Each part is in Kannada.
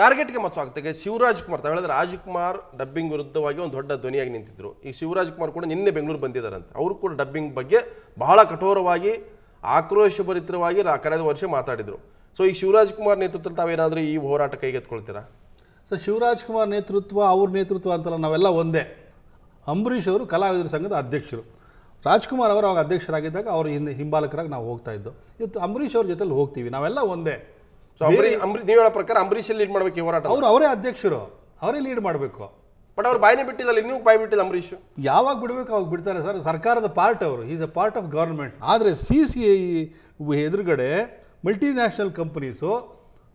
ಟಾರ್ಗೆಟ್ಗೆ ಮತ್ತು ಆಗ್ತದೆ ಶಿವರಾಜ್ ಕುಮಾರ್ ತಾವು ಹೇಳಿದ್ರೆ ರಾಜ್ಕುಮಾರ್ ಡಬ್ಬಿಂಗ್ ವಿರುದ್ಧವಾಗಿ ಒಂದು ದೊಡ್ಡ ಧ್ವನಿಯಾಗಿ ನಿಂತಿದ್ದರು ಈ ಶಿವರಾಜ್ ಕುಮಾರ್ ಕೂಡ ನಿನ್ನೆ ಬೆಂಗಳೂರು ಬಂದಿದ್ದಾರಂತೆ ಅವರು ಕೂಡ ಡಬ್ಬಿಂಗ್ ಬಗ್ಗೆ ಬಹಳ ಕಠೋರವಾಗಿ ಆಕ್ರೋಶಭರಿತರವಾಗಿ ಕಳೆದ ವರ್ಷ ಮಾತಾಡಿದರು ಸೊ ಈ ಶಿವರಾಜ್ ಕುಮಾರ್ ನೇತೃತ್ವದಲ್ಲಿ ತಾವೇನಾದರೂ ಈ ಹೋರಾಟ ಕೈಗೆತ್ಕೊಳ್ತೀರಾ ಸೊ ಶಿವರಾಜ್ ಕುಮಾರ್ ನೇತೃತ್ವ ಅವ್ರ ನೇತೃತ್ವ ಅಂತಲ್ಲ ನಾವೆಲ್ಲ ಒಂದೇ ಅಂಬರೀಷ್ ಅವರು ಕಲಾವಿದರ ಸಂಘದ ಅಧ್ಯಕ್ಷರು ರಾಜ್ಕುಮಾರ್ ಅವರು ಅವಾಗ ಅಧ್ಯಕ್ಷರಾಗಿದ್ದಾಗ ಅವರು ಹಿಂದೆ ಹಿಂಬಾಲಕರಾಗಿ ನಾವು ಹೋಗ್ತಾ ಇದ್ದು ಇವತ್ತು ಅಂಬರೀಷ್ ಅವ್ರ ಜೊತೆಲಿ ಹೋಗ್ತೀವಿ ನಾವೆಲ್ಲ ಒಂದೇ ಸೊ ಪ್ರಕಾರ ಲೀಡ್ ಮಾಡಬೇಕು ಈ ಹೋರಾಟ ಅವ್ರು ಅವರೇ ಅಧ್ಯಕ್ಷರು ಅವರೇ ಲೀಡ್ ಮಾಡಬೇಕು ಬಟ್ ಅವ್ರು ಬಾಯಿನೇ ಬಿಟ್ಟಿಲ್ಲ ಇನ್ನೂ ಬಾಯಿ ಬಿಟ್ಟಿಲ್ಲ ಯಾವಾಗ ಬಿಡಬೇಕು ಅವಾಗ ಬಿಡ್ತಾರೆ ಸರ್ ಸರ್ಕಾರದ ಪಾರ್ಟ್ ಅವರು is a part of government ಆದರೆ ಸಿ ಸಿ ಐ ಎದುರುಗಡೆ ಮಲ್ಟಿನ್ಯಾಷನಲ್ ಕಂಪನೀಸು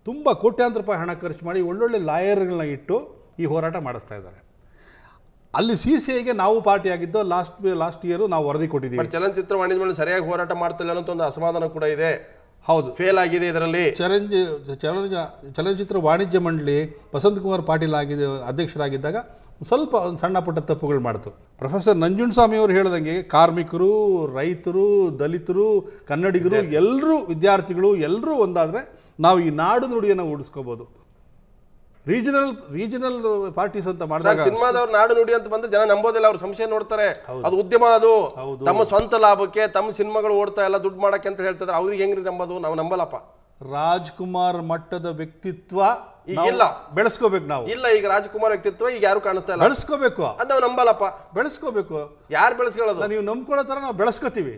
ತುಂಬ ಕೋಟ್ಯಾಂತರ ರೂಪಾಯಿ ಹಣ ಖರ್ಚು ಮಾಡಿ ಒಳ್ಳೊಳ್ಳೆ ಲಾಯರ್ಗಳನ್ನ ಇಟ್ಟು ಈ ಹೋರಾಟ ಮಾಡಿಸ್ತಾ ಇದ್ದಾರೆ ಅಲ್ಲಿ ಸಿ ಸಿ ಐಗೆ ನಾವು ಪಾರ್ಟಿ ಆಗಿದ್ದು ಲಾಸ್ಟ್ ಲಾಸ್ಟ್ ಇಯರ್ ನಾವು ವರದಿ ಕೊಟ್ಟಿದ್ದೀವಿ ಚಲನಚಿತ್ರ ವಾಣಿಜ್ಯ ಮೇಲೆ ಸರಿಯಾಗಿ ಹೋರಾಟ ಮಾಡ್ತಿಲ್ಲ ಅನ್ನೋ ಒಂದು ಅಸಮಾಧಾನ ಕೂಡ ಇದೆ ಹೌದು ಫೇಲ್ ಆಗಿದೆ ಇದರಲ್ಲಿ ಚಲಂಜಿ ಚಲನಚ ಚಲನಚಿತ್ರ ವಾಣಿಜ್ಯ ಮಂಡಳಿ ವಸಂತ್ ಕುಮಾರ್ ಪಾಟೀಲ್ ಆಗಿದೆ ಅಧ್ಯಕ್ಷರಾಗಿದ್ದಾಗ ಸ್ವಲ್ಪ ಒಂದು ಸಣ್ಣ ಪುಟ್ಟ ತಪ್ಪುಗಳು ಮಾಡ್ತು ಪ್ರೊಫೆಸರ್ ನಂಜುಂಡಸ್ವಾಮಿ ಅವರು ಹೇಳಿದಂಗೆ ಕಾರ್ಮಿಕರು ರೈತರು ದಲಿತರು ಕನ್ನಡಿಗರು ಎಲ್ಲರೂ ವಿದ್ಯಾರ್ಥಿಗಳು ಎಲ್ಲರೂ ಒಂದಾದರೆ ನಾವು ಈ ನಾಡು ನುಡಿಯನ್ನು ಉಳಿಸ್ಕೋಬೋದು ರೀಜನಲ್ ರೀಜನಲ್ ಪಾರ್ಟೀಸ್ ಅಂತ ಮಾಡಿದಾಗ ಸಿನಿಮಾದವ್ರು ನಾಡು ನುಡಿ ಅಂತ ಬಂದ್ರೆ ಜನ ನಂಬೋದಿಲ್ಲ ಅವ್ರು ಸಂಶಯ ನೋಡ್ತಾರೆ ಅದು ಉದ್ಯಮ ಅದು ತಮ್ಮ ಸ್ವಂತ ಲಾಭಕ್ಕೆ ತಮ್ಮ ಸಿನಿಮಾಗಳು ಓಡ್ತಾ ಇಲ್ಲ ದುಡ್ಡು ಮಾಡಕ್ಕೆ ಅಂತ ಹೇಳ್ತಾರೆ ಅವ್ರಿಗೆ ಹೆಂಗ್ರಿ ನಂಬೋದು ನಾವು ನಂಬಲಪ್ಪ ರಾಜ್ಕುಮಾರ್ ಮಟ್ಟದ ವ್ಯಕ್ತಿತ್ವ ಇಲ್ಲ ಬೆಳೆಸ್ಕೋಬೇಕು ನಾವು ಇಲ್ಲ ಈಗ ರಾಜ್ಕುಮಾರ್ ವ್ಯಕ್ತಿತ್ವ ಈಗ ಯಾರು ಕಾಣಿಸ್ತಾ ಇಲ್ಲ ಬೆಳೆಸ್ಕೋಬೇಕು ಅದು ನಾವು ನಂಬಲಪ್ಪ ಬೆಳೆಸ್ಕೋಬೇಕು ಯಾರು ಬೆಳೆಸ್ಕೊಳ್ಳೋದು ನೀವು ನಂಬ್ಕೊಳ್ಳೋ ತರ ನಾವು ಬೆಳೆಸ್ಕೋತೀವಿ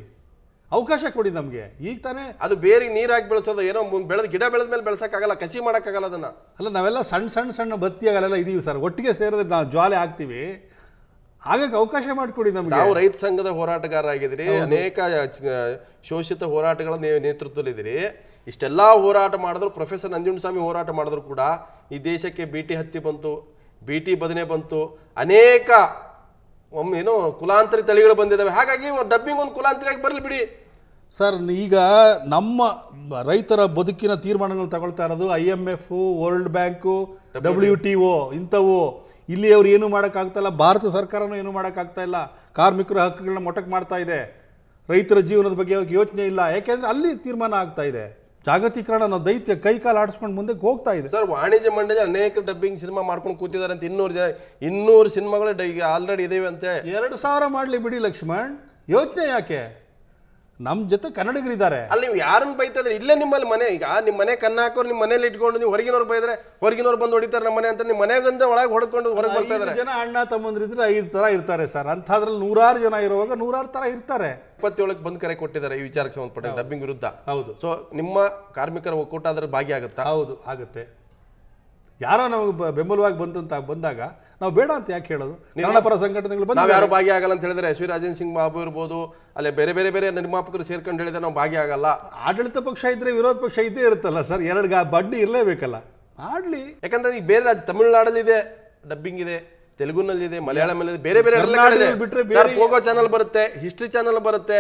ಅವಕಾಶ ಕೊಡಿ ನಮಗೆ ಈಗ ತಾನೇ ಅದು ಬೇರೆ ನೀರಾಗಿ ಬೆಳೆಸೋದು ಏನೋ ಬೆಳೆದ ಗಿಡ ಬೆಳೆದ ಮೇಲೆ ಬೆಳೆಸೋಕ್ಕಾಗಲ್ಲ ಕಸಿ ಮಾಡೋಕ್ಕಾಗಲ್ಲ ಅದನ್ನು ಅಲ್ಲ ನಾವೆಲ್ಲ ಸಣ್ಣ ಸಣ್ಣ ಸಣ್ಣ ಆಗಲ್ಲ ಇದೀವಿ ಸರ್ ಒಟ್ಟಿಗೆ ಸೇರಿದ್ರೆ ನಾವು ಜ್ವಾಲೆ ಹಾಕ್ತೀವಿ ಆಗಕ್ಕೆ ಅವಕಾಶ ಮಾಡಿಕೊಡಿ ನಮ್ಗೆ ನಾವು ರೈತ ಸಂಘದ ಹೋರಾಟಗಾರ ಆಗಿದ್ದೀರಿ ಅನೇಕ ಶೋಷಿತ ಹೋರಾಟಗಳ ನೇತೃತ್ವದಲ್ಲಿದ್ದೀರಿ ಇಷ್ಟೆಲ್ಲ ಹೋರಾಟ ಮಾಡಿದ್ರು ಪ್ರೊಫೆಸರ್ ನಂಜುಂಡಸ್ವಾಮಿ ಹೋರಾಟ ಮಾಡಿದ್ರು ಕೂಡ ಈ ದೇಶಕ್ಕೆ ಬಿ ಹತ್ತಿ ಬಂತು ಬಿ ಬದನೆ ಬಂತು ಅನೇಕ ಏನು ಕುಲಾಂತರಿ ತಳಿಗಳು ಬಂದಿದ್ದಾವೆ ಹಾಗಾಗಿ ಡಬ್ಬಿಂಗ್ ಒಂದು ಕುಲಾಂತರಿಯಾಗಿ ಬರಲಿ ಬಿಡಿ ಸರ್ ಈಗ ನಮ್ಮ ರೈತರ ಬದುಕಿನ ತೀರ್ಮಾನಗಳನ್ನ ತಗೊಳ್ತಾ ಇರೋದು I M F world bank W T O ಇಂಥವು ಇಲ್ಲಿ ಅವ್ರು ಏನು ಮಾಡೋಕ್ಕಾಗ್ತಾಯಿಲ್ಲ ಭಾರತ ಸರ್ಕಾರನೂ ಏನು ಮಾಡೋಕ್ಕಾಗ್ತಾ ಇಲ್ಲ ಕಾರ್ಮಿಕರ ಹಕ್ಕುಗಳನ್ನ ಮೊಟಕ್ ಮಾಡ್ತಾ ಇದೆ ರೈತರ ಜೀವನದ ಬಗ್ಗೆ ಯೋಚನೆ ಇಲ್ಲ ಯಾಕೆಂದರೆ ಅಲ್ಲಿ ತೀರ್ಮಾನ ಆಗ್ತಾ ಇದೆ ಜಾಗತೀಕರಣ ನಾವು ದೈತ್ಯ ಕೈ ಕಾಲು ಆಡಿಸ್ಕೊಂಡು ಮುಂದಕ್ಕೆ ಹೋಗ್ತಾ ಇದೆ ಸರ್ ವಾಣಿಜ್ಯ ಮಂಡಳಿ ಅನೇಕ ಡಬ್ಬಿಂಗ್ ಸಿನಿಮಾ ಮಾಡ್ಕೊಂಡು ಕೂತಿದ್ದಾರೆ ಅಂತ ಇನ್ನೂರು ಜನ ಇನ್ನೂರು ಸಿನಿಮಾಗಳು ಆಲ್ರೆಡಿ ಇದಾವೆ ಅಂತೆ ಎರಡು ಸಾವಿರ ಮಾಡಲಿ ಬಿಡಿ ಲಕ್ಷ್ಮಣ್ ಯೋಚನೆ ಯಾಕೆ ನಮ್ಮ ಜೊತೆ ಇದ್ದಾರೆ ಅಲ್ಲಿ ನೀವು ಯಾರನ್ನ ಬೈತಾ ಇಲ್ಲೇ ನಿಮ್ಮಲ್ಲಿ ಮನೆ ಈಗ ನಿಮ್ಮ ಮನೆ ಕನ್ನ ಹಾಕೋರು ನಿಮ್ಮ ಮನೇಲಿ ಇಟ್ಕೊಂಡು ನೀವು ಹೊರಗಿನವ್ರು ಬೈದ್ರೆ ಹೊರಗಿನವ್ರು ಬಂದು ಹೊಡಿತಾರೆ ನಮ್ಮ ಮನೆ ಅಂತ ನಿಮ್ಮ ಮನೆಗಂದ ಒಳಗೆ ಹೊಡ್ಕೊಂಡು ಹೊರಗೆ ಬರ್ತಾ ಇದ್ದಾರೆ ಜನ ಅಣ್ಣ ತಮ್ಮಂದ್ರಿದ್ರೆ ಐದು ತರ ಇರ್ತಾರೆ ಸರ್ ಅಂಥದ್ರಲ್ಲಿ ನೂರಾರು ಜನ ಇರುವಾಗ ನೂರಾರು ತರ ಇರ್ತಾರೆ ಇಪ್ಪತ್ತೇಳಕ್ಕೆ ಬಂದ್ ಕರೆ ಕೊಟ್ಟಿದ್ದಾರೆ ಈ ವಿಚಾರಕ್ಕೆ ಸಂಬಂಧಪಟ್ಟ ಡಬ್ಬಿಂಗ್ ವಿರುದ್ಧ ಹೌದು ಸೊ ನಿಮ್ಮ ಕಾರ್ಮಿಕರ ಒಕ್ಕೂಟ ಅದರ ಭಾಗಿಯಾಗುತ್ತಾ ಹೌದು ಆಗುತ್ತೆ ಯಾರೋ ನಮಗೆ ಬೆಂಬಲವಾಗಿ ಬಂದಂತ ಬಂದಾಗ ನಾವು ಬೇಡ ಅಂತ ಯಾಕೆ ಹೇಳೋದು ಕನ್ನಡ ಪರ ಸಂಘಟನೆಗಳು ಬಂದು ಯಾರು ಭಾಗಿಯಾಗಲ್ಲ ಅಂತ ಹೇಳಿದ್ರೆ ಎಸ್ ವಿ ರಾಜೇಂದ್ರ ಸಿಂಗ್ ಬಾಬು ಇರ್ಬೋದು ಅಲ್ಲೇ ಬೇರೆ ಬೇರೆ ಬೇರೆ ನಿರ್ಮಾಪಕರು ಸೇರ್ಕೊಂಡು ಹೇಳಿದ್ರೆ ನಾವು ಭಾಗಿಯಾಗಲ್ಲ ಆಡಳಿತ ಪಕ್ಷ ಇದ್ರೆ ವಿರೋಧ ಪಕ್ಷ ಇದ್ದೇ ಇರುತ್ತಲ್ಲ ಸರ್ ಎರಡು ಬಡ್ಡಿ ಇರಲೇಬೇಕಲ್ಲ ಆಡ್ಲಿ ಯಾಕಂದ್ರೆ ಈಗ ಬೇರೆ ರಾಜ್ಯ ಇದೆ ಡಬ್ಬಿಂಗ್ ಇದೆ ತೆಲುಗುನಲ್ಲಿದೆ ಇದೆ ಬೇರೆ ಬೇರೆ ಬಿಟ್ಟರೆ ಹೋಗೋ ಚಾನಲ್ ಬರುತ್ತೆ ಹಿಸ್ಟ್ರಿ ಚಾನಲ್ ಬರುತ್ತೆ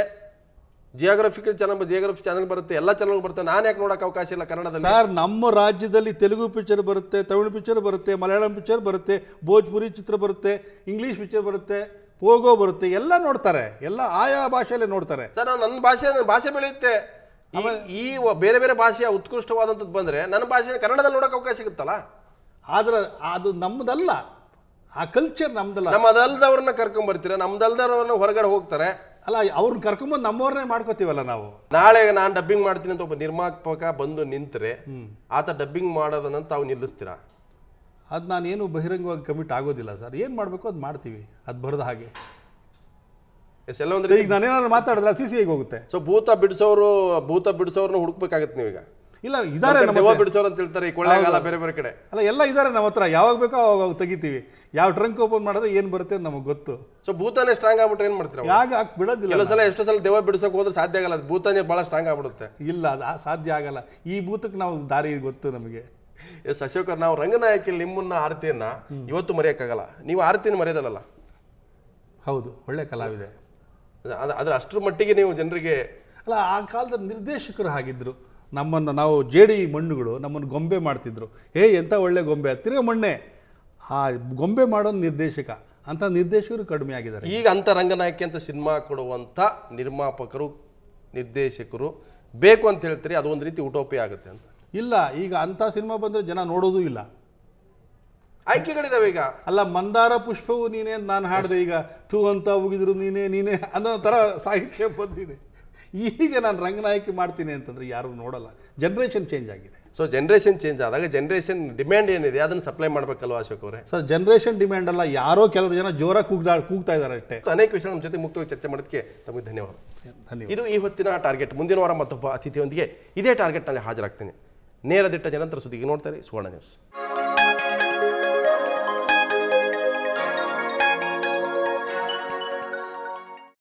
ಜಿಯೋಗ್ರಫಿಕಲ್ ಚಾನಲ್ ಜಿಯೋಗ್ರಫಿ ಚಾನಲ್ ಬರುತ್ತೆ ಎಲ್ಲ ಚಾನಲ್ ಬರುತ್ತೆ ನಾನು ಯಾಕೆ ನೋಡಕ್ಕೆ ಅವಕಾಶ ಇಲ್ಲ ಕನ್ನಡದಲ್ಲಿ ಸರ್ ನಮ್ಮ ರಾಜ್ಯದಲ್ಲಿ ತೆಲುಗು ಪಿಕ್ಚರ್ ಬರುತ್ತೆ ತಮಿಳು ಪಿಕ್ಚರ್ ಬರುತ್ತೆ ಮಲಯಾಳಂ ಪಿಕ್ಚರ್ ಬರುತ್ತೆ ಭೋಜ್ಪುರಿ ಚಿತ್ರ ಬರುತ್ತೆ ಇಂಗ್ಲೀಷ್ ಪಿಕ್ಚರ್ ಬರುತ್ತೆ ಪೋಗೋ ಬರುತ್ತೆ ಎಲ್ಲ ನೋಡ್ತಾರೆ ಎಲ್ಲ ಆಯಾ ಭಾಷೆಯಲ್ಲೇ ನೋಡ್ತಾರೆ ಸರ್ ನನ್ನ ಭಾಷೆ ಭಾಷೆ ಬೆಳೆಯುತ್ತೆ ಈ ಬೇರೆ ಬೇರೆ ಭಾಷೆಯ ಉತ್ಕೃಷ್ಟವಾದಂಥದ್ದು ಬಂದರೆ ನನ್ನ ಭಾಷೆ ಕನ್ನಡದಲ್ಲಿ ನೋಡೋಕೆ ಅವಕಾಶ ಸಿಗುತ್ತಲ್ಲ ಆದ್ರೆ ಅದು ನಮ್ಮದಲ್ಲ ಆ ಕಲ್ಚರ್ ನಮ್ದಲ್ಲ ನಮ್ಮದಲ್ಲದವ್ರನ್ನ ಕರ್ಕೊಂಬರ್ತೀರ ಕರ್ಕೊಂಡ್ಬರ್ತೀರ ನಮ್ದಲ್ದವ್ರನ್ನ ಹೊರಗಡೆ ಹೋಗ್ತಾರೆ ಅಲ್ಲ ಅವ್ರನ್ನ ಕರ್ಕೊಂಬಂದು ನಮ್ಮವ್ರನ್ನೇ ಮಾಡ್ಕೋತೀವಲ್ಲ ನಾವು ನಾಳೆ ನಾನು ಡಬ್ಬಿಂಗ್ ಮಾಡ್ತೀನಿ ಅಂತ ಒಬ್ಬ ನಿರ್ಮಾಪಕ ಬಂದು ನಿಂತರೆ ಆತ ಡಬ್ಬಿಂಗ್ ಮಾಡೋದನ್ನ ತಾವು ನಿಲ್ಲಿಸ್ತೀರಾ ಅದು ನಾನೇನು ಬಹಿರಂಗವಾಗಿ ಕಮಿಟ್ ಆಗೋದಿಲ್ಲ ಸರ್ ಏನು ಮಾಡಬೇಕು ಅದು ಮಾಡ್ತೀವಿ ಅದು ಬರದ ಹಾಗೆ ಎಸ್ ಎಲ್ಲ ಒಂದು ಈಗ ನಾನೇನಾದ್ರು ಮಾತಾಡಿದ್ರೆ ಸಿ ಸಿಗೆ ಹೋಗುತ್ತೆ ಸೊ ಭೂತ ಬಿಡಿಸೋರು ಭೂತ ಬಿಡಿಸೋರ್ನ ಹುಡುಕ್ಬೇಕಾಗತ್ತೆ ನೀವೀಗ ಇಲ್ಲ ಇದಾರೆ ನಮ್ಮ ಅಂತ ಹೇಳ್ತಾರೆ ಈ ಬೇರೆ ಬೇರೆ ಕಡೆ ಅಲ್ಲ ಎಲ್ಲ ಇದಾರೆ ನಮ್ಮ ಹತ್ರ ಯಾವಾಗ ಬೇಕೋ ಅವಾಗ ತೆಗಿತೀವಿ ಯಾವ ಟ್ರಂಕ್ ಓಪನ್ ಮಾಡಿದ್ರೆ ಏನು ಬರುತ್ತೆ ಅಂತ ನಮಗೆ ಗೊತ್ತು ಸೊ ಭೂತಾನೇ ಸ್ಟ್ರಾಂಗ್ ಆಗ್ಬಿಟ್ರೆ ಏನು ಮಾಡ್ತೀರಾ ಯಾಕೆ ಹಾಕ್ಬಿಡೋದಿಲ್ಲ ಬಿಡೋದಿಲ್ಲ ಸಲ ಎಷ್ಟೋ ಸಲ ದೇವ ಬಿಡಿಸೋಕೆ ಹೋದ್ರೆ ಸಾಧ್ಯ ಆಗಲ್ಲ ಭೂತಾನೇ ಭಾಳ ಸ್ಟ್ರಾಂಗ್ ಆಗ್ಬಿಡುತ್ತೆ ಇಲ್ಲ ಅದು ಸಾಧ್ಯ ಆಗಲ್ಲ ಈ ಭೂತಕ್ಕೆ ನಾವು ದಾರಿ ಗೊತ್ತು ನಮಗೆ ಎಸ್ ಅಶೋಕರ್ ನಾವು ರಂಗನಾಯಕಿಯಲ್ಲಿ ನಿಮ್ಮನ್ನ ಆರತಿಯನ್ನ ಇವತ್ತು ಮರೆಯೋಕ್ಕಾಗಲ್ಲ ನೀವು ಆರತಿನ ಮರೆಯೋದಲ್ಲ ಹೌದು ಒಳ್ಳೆ ಕಲಾವಿದೆ ಅದ್ರ ಅಷ್ಟರ ಮಟ್ಟಿಗೆ ನೀವು ಜನರಿಗೆ ಅಲ್ಲ ಆ ಕಾಲದ ನಿರ್ದೇಶಕರು ಆಗಿದ್ರು ನಮ್ಮನ್ನು ನಾವು ಜೇಡಿ ಮಣ್ಣುಗಳು ನಮ್ಮನ್ನು ಗೊಂಬೆ ಮಾಡ್ತಿದ್ರು ಹೇ ಎಂಥ ಒಳ್ಳೆ ಗೊಂಬೆ ತಿರ್ಗ ಮಣ್ಣೆ ಆ ಗೊಂಬೆ ಮಾಡೋ ನಿರ್ದೇಶಕ ಅಂತ ನಿರ್ದೇಶಕರು ಕಡಿಮೆ ಆಗಿದ್ದಾರೆ ಈಗ ಅಂಥ ರಂಗನಾಯಕಿ ಅಂತ ಸಿನಿಮಾ ಕೊಡುವಂಥ ನಿರ್ಮಾಪಕರು ನಿರ್ದೇಶಕರು ಬೇಕು ಅಂತ ಹೇಳ್ತೀರಿ ಅದೊಂದು ರೀತಿ ಉಟೋಪಿ ಆಗುತ್ತೆ ಅಂತ ಇಲ್ಲ ಈಗ ಅಂಥ ಸಿನಿಮಾ ಬಂದರೆ ಜನ ನೋಡೋದೂ ಇಲ್ಲ ಆಯ್ಕೆಗಳಿದಾವೆ ಈಗ ಅಲ್ಲ ಮಂದಾರ ಪುಷ್ಪವು ನೀನೇ ನಾನು ಹಾಡಿದೆ ಈಗ ತೂ ಅಂತ ಹೋಗಿದ್ರು ನೀನೇ ನೀನೇ ಅನ್ನೋ ಥರ ಸಾಹಿತ್ಯ ಬಂದಿದೆ ಈಗ ನಾನು ರಂಗನಾಯಕಿ ಮಾಡ್ತೀನಿ ಅಂತಂದರೆ ಯಾರು ನೋಡಲ್ಲ ಜನ್ರೇಷನ್ ಚೇಂಜ್ ಆಗಿದೆ ಸೊ ಜನ್ರೇಷನ್ ಚೇಂಜ್ ಆದಾಗ ಜನ್ರೇಷನ್ ಡಿಮ್ಯಾಂಡ್ ಏನಿದೆ ಅದನ್ನು ಸಪ್ಲೈ ಮಾಡಬೇಕಲ್ವಾ ಅಶೋಕ್ ಅವರೇ ಸೊ ಜನ್ರೇಷನ್ ಡಿಮ್ಯಾಂಡ್ ಅಲ್ಲ ಯಾರೋ ಕೆಲವರು ಜನ ಜೋರ ಕೂಗ್ದಾ ಕೂಗ್ತಾ ಇದ್ದಾರೆ ಅಷ್ಟೇ ಅನೇಕ ವಿಷಯ ನಮ್ಮ ಜೊತೆ ಮುಕ್ತವಾಗಿ ಚರ್ಚೆ ಮಾಡೋದಕ್ಕೆ ತಮಗೆ ಧನ್ಯವಾದ ಧನ್ಯವಾದ ಇದು ಈ ಹೊತ್ತಿನ ಟಾರ್ಗೆಟ್ ಮುಂದಿನ ವಾರ ಮತ್ತೊಬ್ಬ ಅತಿಥಿಯೊಂದಿಗೆ ಇದೇ ಟಾರ್ಗೆಟ್ನಲ್ಲಿ ಹಾಜರಾಗ್ತೇನೆ ನೇರ ದಿಟ್ಟ ಜನಂತರ ಸುದ್ದಿಗೆ ನೋಡ್ತಾರೆ ಸುವರ್ಣ ನ್ಯೂಸ್